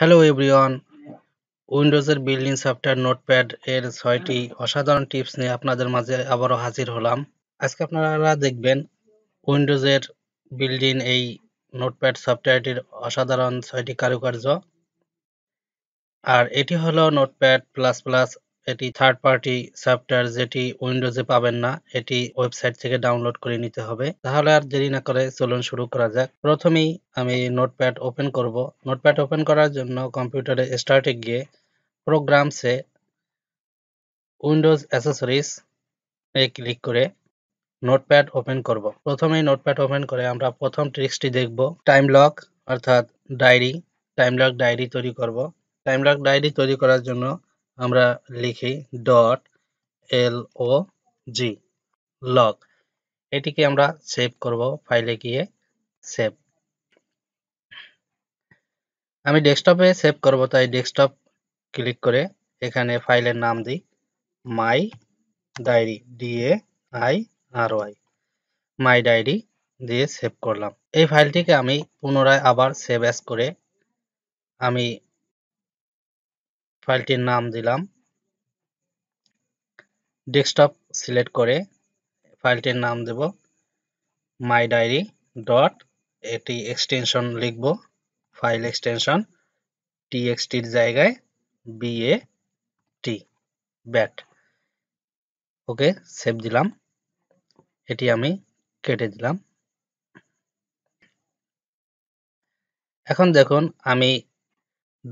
hello everyone উইন্ডোজের building software notepad এর ছয়টি অসাধারণ টিপস নিয়ে আপনাদের মাঝে আবারও হাজির হলাম আজকে আপনারা দেখবেন উইন্ডোজের বিল্ডিং এই নোটপ্যাড সফটওয়্যারটির অসাধারণ ছয়টি কারুকার্য আর এটি হলো নোটপ্যাড প্লাস প্লাস এটি থার্ড পার্টি সফটওয়্যার যেটি উইন্ডোজে পাবেন না এটি ওয়েবসাইট থেকে ডাউনলোড করে নিতে হবে তাহলে আর দেরি না করে চলুন শুরু করা যাক প্রথমেই আমি নোটপ্যাড ওপেন করব নোটপ্যাড ওপেন করার জন্য কম্পিউটারে স্টার্টে গিয়ে প্রোগ্রামসে উইন্ডোজ অ্যাসেসরিজ এ ক্লিক করে নোটপ্যাড ওপেন করব প্রথমেই নোটপ্যাড ওপেন করে আমরা প্রথম ট্রিক্সটি দেখব টাইম লক অর্থাৎ ডায়েরি টাইম লক ডায়েরি তৈরি করব টাইম লক ডায়েরি তৈরি করার জন্য আমরা লিখি ডট এল ও জি লগ এটিকে আমরা সেভ করব ফাইলে গিয়ে সেভ আমি ডেস্কটপে সেভ করব তাই ডেস্কটপ ক্লিক করে এখানে ফাইলের নাম দিই my diary D A I R Y my diary দিয়ে সেভ করলাম এই ফাইলটিকে আমি পুনরায় আবার সেভ অ্যাস করে আমি ফাইলটির নাম দিলাম ডেস্কটপ সিলেক্ট করে ফাইলটির নাম দেব মাই ডায়েরি ডট এটি এক্সটেনশন লিখব ফাইল এক্সটেনশন টিএক্সটির জায়গায় B A T bat okay save দিলাম এটি আমি কেটে দিলাম এখন দেখুন আমি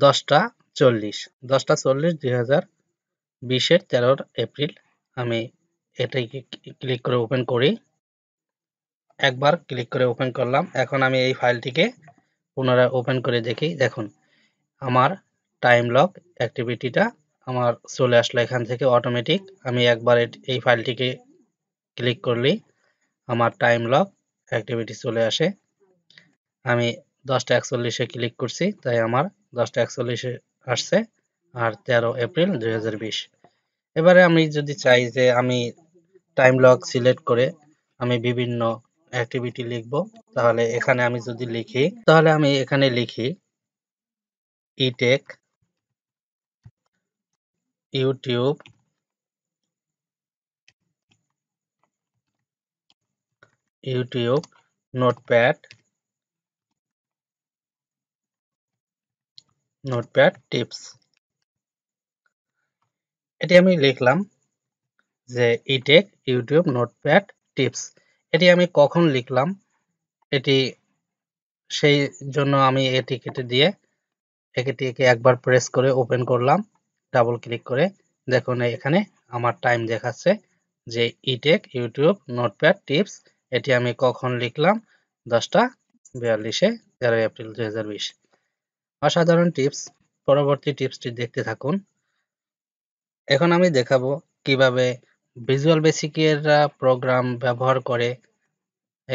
দশটা চল্লিশ দশটা চল্লিশ দুই হাজার বিশের তেরোর এপ্রিল আমি এটাকে ক্লিক করে ওপেন করি একবার ক্লিক করে ওপেন করলাম এখন আমি এই ফাইলটিকে পুনরায় ওপেন করে দেখি দেখুন আমার টাইম লক অ্যাক্টিভিটিটা আমার চলে আসলো এখান থেকে অটোমেটিক আমি একবার এই ফাইলটিকে ক্লিক করলেই আমার টাইম লক অ্যাক্টিভিটি চলে আসে আমি দশটা একচল্লিশে ক্লিক করছি তাই আমার দশটা একচল্লিশে আসছে আর তেরো এপ্রিল দুই এবারে আমি যদি চাই যে আমি টাইম লক সিলেক্ট করে আমি বিভিন্ন অ্যাক্টিভিটি লিখব তাহলে এখানে আমি যদি লিখি তাহলে আমি এখানে লিখি eTech YouTube YouTube notepad notepad tips এটি আমি লিখলাম যে ইটেক ইউটিউব নোটপ্যাড টিপস এটি আমি কখন লিখলাম এটি সেই জন্য আমি এ টিকিট দিয়ে একেটিকে একবার প্রেস করে ওপেন করলাম ডাবল ক্লিক করে দেখুন এখানে আমার টাইম দেখাচ্ছে যে ইটেক ইউটিউব নোটপ্যাড টিপস এটি আমি কখন লিখলাম দশটা বিয়াল্লিশে তেরোই এপ্রিল দু হাজার অসাধারণ টিপস পরবর্তী টিপসটি দেখতে থাকুন এখন আমি দেখাবো কিভাবে ভিজুয়াল বেসিকের প্রোগ্রাম ব্যবহার করে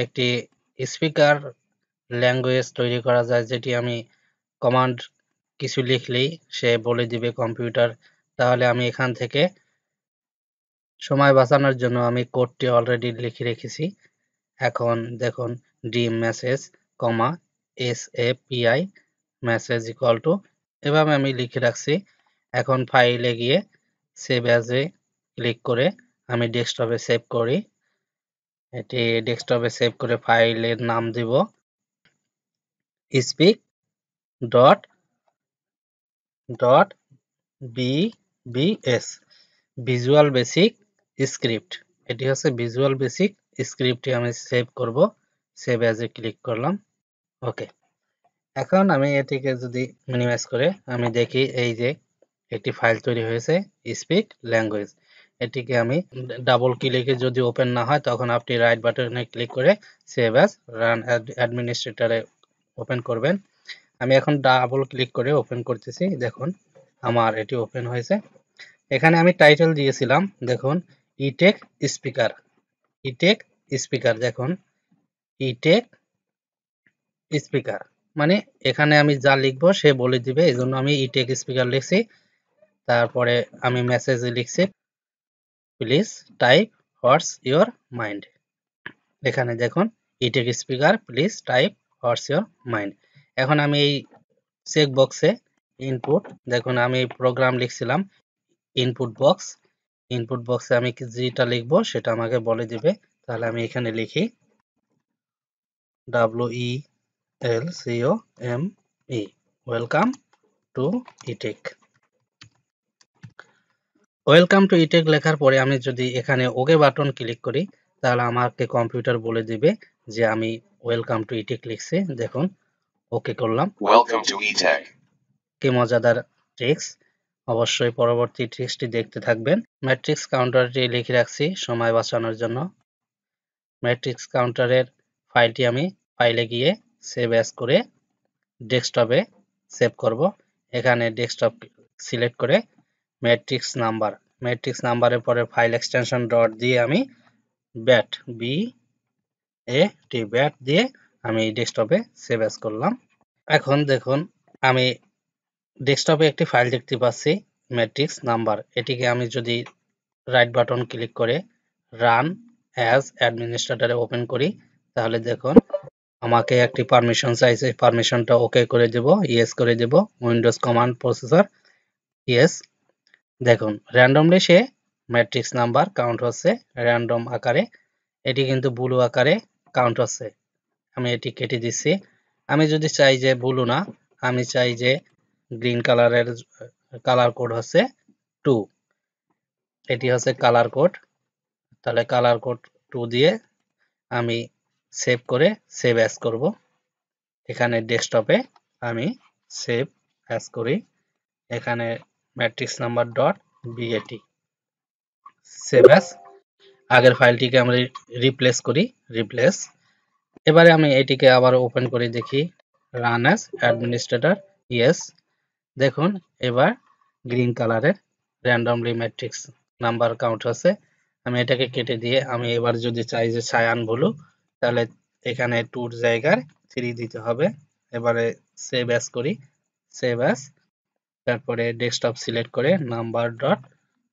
একটি স্পিকার ল্যাঙ্গুয়েজ তৈরি করা যায় যেটি আমি কমান্ড কিছু লিখলেই সে বলে দিবে কম্পিউটার তাহলে আমি এখান থেকে সময় বাঁচানোর জন্য আমি কোডটি অলরেডি লিখে রেখেছি এখন দেখুন dim message comma S A P I message equal to এভাবে আমি লিখে রাখছি এখন ফাইলে গিয়ে সেভ অ্যাজে ক্লিক করে আমি ডেস্কটপে সেভ করি এটি ডেস্কটপে সেভ করে ফাইলের নাম দিব speak dot dot VBS visual basic script এটি হচ্ছে ভিজুয়াল বেসিক স্ক্রিপ্টটি আমি সেভ করব সেভ অ্যাজে ক্লিক করলাম ওকে এখন আমি এটিকে যদি মিনিমাইজ করে আমি দেখি এই যে একটি ফাইল তৈরি হয়েছে স্পিক ল্যাঙ্গুয়েজ এটিকে আমি ডাবল ক্লিকে যদি ওপেন না হয় তখন আপনি রাইট বাটনে ক্লিক করে সেভ অ্যাজ রান অ্যাডমিনিস্ট্রেটরে ওপেন করবেন আমি এখন ডাবল ক্লিক করে ওপেন করতেছি দেখুন আমার এটি ওপেন হয়েছে এখানে আমি টাইটেল দিয়েছিলাম দেখুন ইটেক স্পিকার ইটেক স্পিকার দেখুন ইটেক স্পিকার মানে এখানে আমি যা লিখব সে বলে দিবে এই জন্য আমি ইটেক স্পিকার লিখছি তারপরে আমি মেসেজ লিখছি please type what's your mind এখানে দেখুন eTech speaker please type what's your mind এখন আমি এই চেক বক্সে ইনপুট দেখুন আমি প্রোগ্রাম লিখছিলাম ইনপুট বক্স ইনপুট বক্সে আমি যেটা লিখবো সেটা আমাকে বলে দিবে তাহলে আমি এখানে লিখি W E e L C O M E welcome to eTech welcome to eTech লেখার পরে আমি যদি এখানে ওকে বাটন ক্লিক করি তাহলে আমাকে কম্পিউটার বলে দিবে যে আমি ওয়েলকাম টু ইটেক লিখছি দেখুন ওকে করলাম ওয়েলকাম টু ইটেক কি মজাদার ট্রিক্স অবশ্যই পরবর্তী ট্রিক্সটি দেখতে থাকবেন ম্যাট্রিক্স কাউন্টারটি লিখে রাখছি সময় বাঁচানোর জন্য ম্যাট্রিক্স কাউন্টারের ফাইলটি আমি ফাইলে গিয়ে সেভ অ্যাজ করে ডেস্কটপে সেভ করব এখানে ডেস্কটপ সিলেক্ট করে ম্যাট্রিক্স নাম্বার ম্যাট্রিক্স নাম্বারের পরে ফাইল এক্সটেনশন ডট দিয়ে আমি bat B A T bat দিয়ে আমি ডেস্কটপে সেভ অ্যাজ করলাম এখন দেখুন আমি ডেস্কটপে একটি ফাইল দেখতে পাচ্ছি ম্যাট্রিক্স নাম্বার এটিকে আমি যদি রাইট বাটন ক্লিক করে রান অ্যাজ অ্যাডমিনিস্ট্রেটরে ওপেন করি তাহলে দেখুন আমাকে একটি পারমিশন চাইছে পারমিশনটা ওকে করে দেব ইয়েস করে দেব উইন্ডোজ কমান্ড প্রসেসর ইয়েস দেখুন র্যান্ডমলি সে ম্যাট্রিক্স নাম্বার কাউন্ট হচ্ছে র্যান্ডম আকারে এটি কিন্তু ব্লু আকারে কাউন্ট হচ্ছে আমি এটি কেটে দিচ্ছি আমি যদি চাই যে ব্লু না আমি চাই যে গ্রিন কালারের কালার কোড হচ্ছে টু এটি হচ্ছে কালার কোড তাহলে কালার কোড টু দিয়ে আমি সেভ করে সেভ অ্যাস করব এখানে ডেস্কটপে আমি সেভ অ্যাস করি এখানে matrix number dot BAT save as আগের ফাইলটিকে আমরা রিপ্লেস করি রিপ্লেস এবারে আমি এটিকে আবার ওপেন করে দেখি রান অ্যাস অ্যাডমিনিস্ট্রেটর ইয়েস দেখুন এবার গ্রিন কালারের র্যান্ডমলি ম্যাট্রিক্স নাম্বার কাউন্ট হচ্ছে আমি এটাকে কেটে দিয়ে আমি এবার যদি চাই যে সায়ান ভুলুক তাহলে এখানে টুর জায়গার থ্রি দিতে হবে এবারে সেভ অ্যাস করি সেভ অ্যাস তারপরে ডেস্কটপ সিলেক্ট করে number dot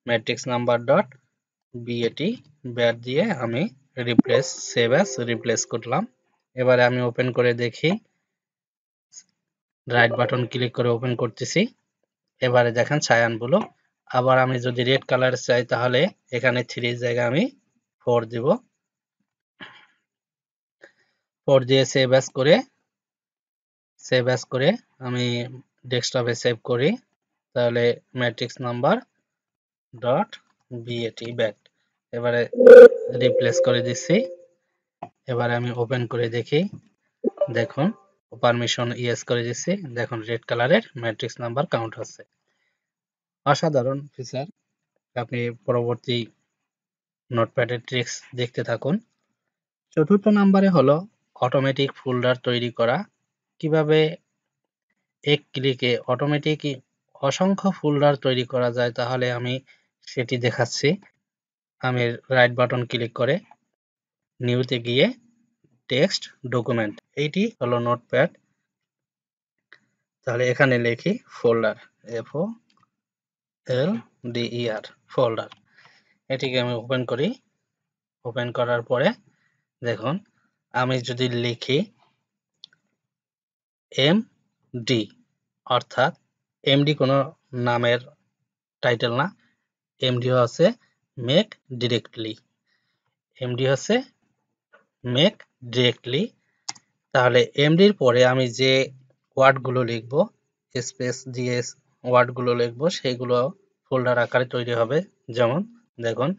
matrix number dot BAT bat দিয়ে আমি রিপ্লেস সেভ অ্যাস রিপ্লেস করলাম এবারে আমি ওপেন করে দেখি রাইট বাটন ক্লিক করে ওপেন করতেছি এবারে দেখেন ছায়ানগুলো আবার আমি যদি রেড কালার চাই তাহলে এখানে থ্রির জায়গায় আমি ফোর দিব পর্যায়ে সেভ অ্যাস করে সেভ অ্যাস করে আমি ডেস্কটপে সেভ করি তাহলে matrix number dot BAT bat এবারে রিপ্লেস করে দিচ্ছি এবারে আমি ওপেন করে দেখি দেখুন পারমিশন ইয়েস করে দিচ্ছি দেখুন রেড কালারের ম্যাট্রিক্স নাম্বার কাউন্ট হচ্ছে অসাধারণ ফিচার আপনি পরবর্তী নোটপ্যাডের ট্রিক্স দেখতে থাকুন চতুর্থ নাম্বারে হলো অটোমেটিক ফোল্ডার তৈরি করা কিভাবে এক ক্লিকে অটোমেটিক অসংখ্য ফোল্ডার তৈরি করা যায় তাহলে আমি সেটি দেখাচ্ছি আমি রাইট বাটন ক্লিক করে নিউতে গিয়ে টেক্সট ডকুমেন্ট এইটি হলো নোটপ্যাড তাহলে এখানে লিখি folder F O L DER folder এটিকে আমি ওপেন করি ওপেন করার পরে দেখুন আমি যদি লিখি এম ডি অর্থাৎ এমডি কোনো নামের টাইটেল না এমডি হচ্ছে মেক ডিরেক্টলি এমডি হচ্ছে মেক ডিরেক্টলি তাহলে এমডির পরে আমি যে ওয়ার্ডগুলো লিখব স্পেস দিয়ে ওয়ার্ডগুলো লিখব সেইগুলো ফোল্ডার আকারে তৈরি হবে যেমন দেখুন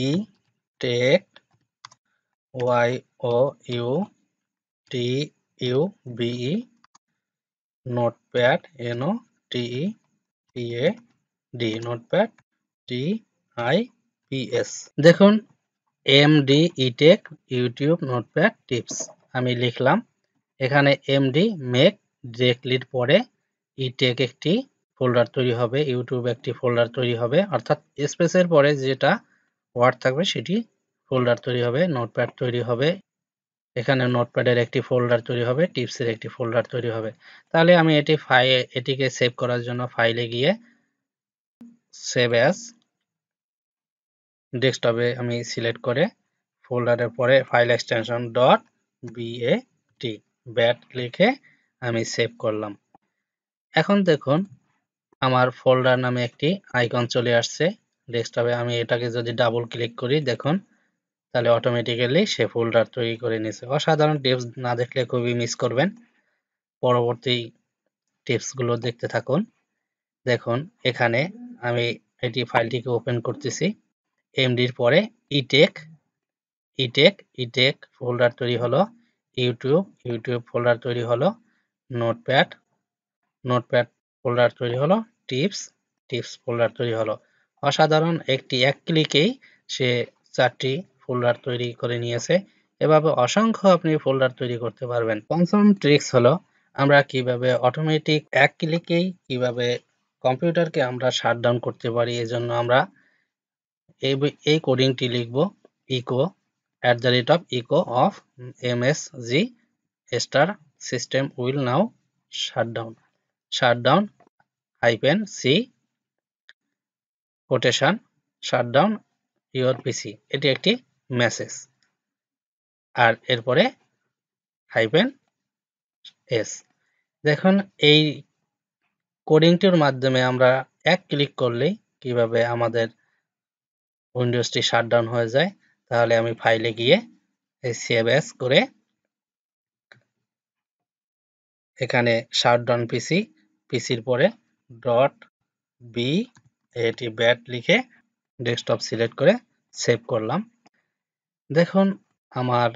E e, tech Y O U T U n o t e P A D notepad T I P S দেখুন M D etech YouTube notepad tips আমি লিখলাম এখানে d মেক ডিরেক্টলির পরে ইটেক একটি ফোল্ডার তৈরি হবে ইউটিউব একটি ফোল্ডার তৈরি হবে অর্থাৎ স্পেসের পরে যেটা ওয়ার্ড থাকবে সেটি ফোল্ডার তৈরি হবে নোটপ্যাড তৈরি হবে এখানে নোটপ্যাডের একটি ফোল্ডার তৈরি হবে টিপসের একটি ফোল্ডার তৈরি হবে তাহলে আমি এটি ফাই এটিকে সেভ করার জন্য ফাইলে গিয়ে সেভ অ্যাস ডেস্কটপে আমি সিলেক্ট করে ফোল্ডারের পরে file extension dot BAT bat লিখে আমি সেভ করলাম এখন দেখুন আমার ফোল্ডার নামে একটি আইকন চলে আসছে ডেস্কটপে আমি এটাকে যদি ডাবল ক্লিক করি দেখুন তাহলে অটোমেটিক্যালি সে ফোল্ডার তৈরি করে নিছে অসাধারণ টিপস না দেখলে খুবই মিস করবেন পরবর্তী টিপসগুলো দেখতে থাকুন দেখুন এখানে আমি এটি ফাইলটিকে ওপেন করতেছি এমডির পরে ইটেক ইটেক ইটেক ফোল্ডার তৈরি হলো ইউটিউব ইউটিউব ফোল্ডার তৈরি হলো নোটপ্যাড নোটপ্যাড ফোল্ডার তৈরি হলো টিপস টিপস ফোল্ডার তৈরি হলো অসাধারণ একটি এক ক্লিকেই সে চারটি ফোল্ডার তৈরি করে নিয়েছে এভাবে অসংখ্য আপনি ফোল্ডার তৈরি করতে পারবেন পঞ্চম ট্রিক্স হলো আমরা কিভাবে অটোমেটিক এক ক্লিকেই কিভাবে কম্পিউটারকে আমরা ডাউন করতে পারি এজন্য আমরা এই এই কোডিংটি লিখব echo at the rate of echo off M S G star system will now down shut down hyphen C quotation down your PC এটি একটি মেসেজ আর এরপরে হাইপেন এস দেখুন এই কোডিংটির মাধ্যমে আমরা এক ক্লিক করলেই কিভাবে আমাদের উইন্ডোজটি শাটডাউন হয়ে যায় তাহলে আমি ফাইলে গিয়ে এই সেভ এস করে এখানে শাটডাউন পিসি পিসির পরে ডট বি এটি ব্যাট লিখে ডেস্কটপ সিলেক্ট করে সেভ করলাম দেখুন আমার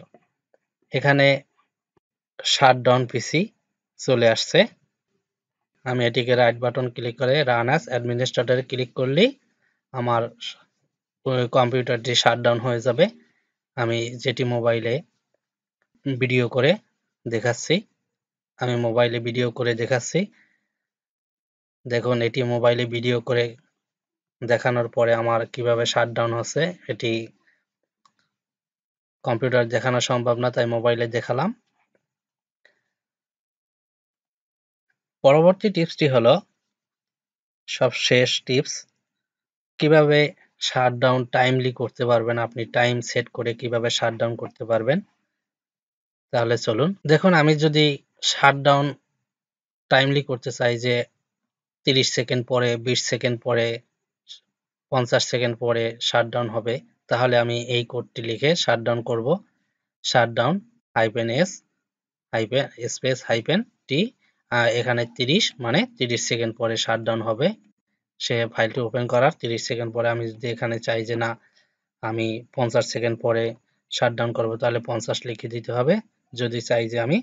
এখানে শাট ডাউন পিসি চলে আসছে আমি এটিকে রাইট বাটন ক্লিক করে রান আস অ্যাডমিনিস্ট্রেটরে ক্লিক করলেই আমার কম্পিউটারটি শাট ডাউন হয়ে যাবে আমি যেটি মোবাইলে ভিডিও করে দেখাচ্ছি আমি মোবাইলে ভিডিও করে দেখাচ্ছি দেখুন এটি মোবাইলে ভিডিও করে দেখানোর পরে আমার কিভাবে শাট ডাউন হচ্ছে এটি কম্পিউটার দেখানো সম্ভব না তাই মোবাইলে দেখালাম পরবর্তী টিপসটি হলো সব শেষ টিপস কিভাবে শাটডাউন টাইমলি করতে পারবেন আপনি টাইম সেট করে কিভাবে শাটডাউন করতে পারবেন তাহলে চলুন দেখুন আমি যদি শাটডাউন টাইমলি করতে চাই যে 30 সেকেন্ড পরে 20 সেকেন্ড পরে 50 সেকেন্ড পরে শাটডাউন হবে তাহলে আমি এই কোডটি লিখে শাটডাউন করব shutdown hyphen S hyphen space hyphen T এখানে 30 মানে 30 সেকেন্ড পরে শাটডাউন হবে সে ফাইলটি ওপেন করার 30 সেকেন্ড পরে আমি যদি এখানে চাই যে না আমি 50 সেকেন্ড পরে শাটডাউন করব তাহলে 50 লিখে দিতে হবে যদি চাই যে আমি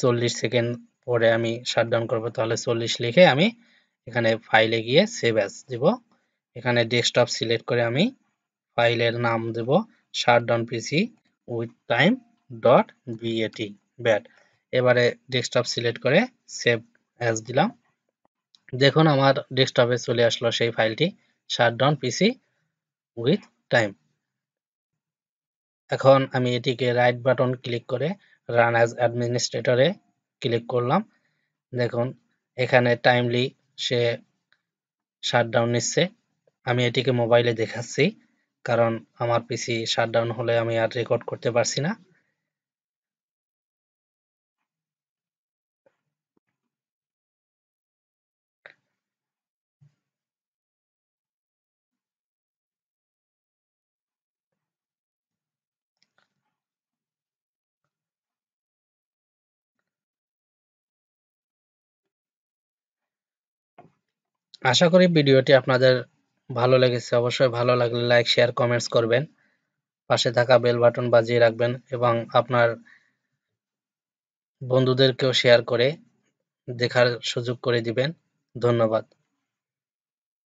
40 সেকেন্ড পরে আমি শাটডাউন করব তাহলে 40 লিখে আমি এখানে ফাইলে গিয়ে সেভ অ্যাজ দিব এখানে ডেস্কটপ সিলেক্ট করে আমি ফাইলের নাম দেব shutdown PC with time dot BAT bat এবারে ডেস্কটপ সিলেক্ট করে সেভ অ্যাজ দিলাম দেখুন আমার ডেস্কটপে চলে আসলো সেই ফাইলটি শাটডাউন পিসি উইথ টাইম এখন আমি এটিকে রাইট বাটন ক্লিক করে রান অ্যাজ অ্যাডমিনিস্ট্রেটরে ক্লিক করলাম দেখুন এখানে টাইমলি সে শাটডাউন নিচ্ছে আমি এটিকে মোবাইলে দেখাচ্ছি কারণ আমার পিসি শাটডাউন হলে আমি আর রেকর্ড করতে পারছি না আশা করি ভিডিওটি আপনাদের ভালো লেগেছে অবশ্যই ভালো লাগলে লাইক শেয়ার কমেন্টস করবেন পাশে থাকা বেল বাটন বাজিয়ে রাখবেন এবং আপনার বন্ধুদেরকেও শেয়ার করে দেখার সুযোগ করে দিবেন ধন্যবাদ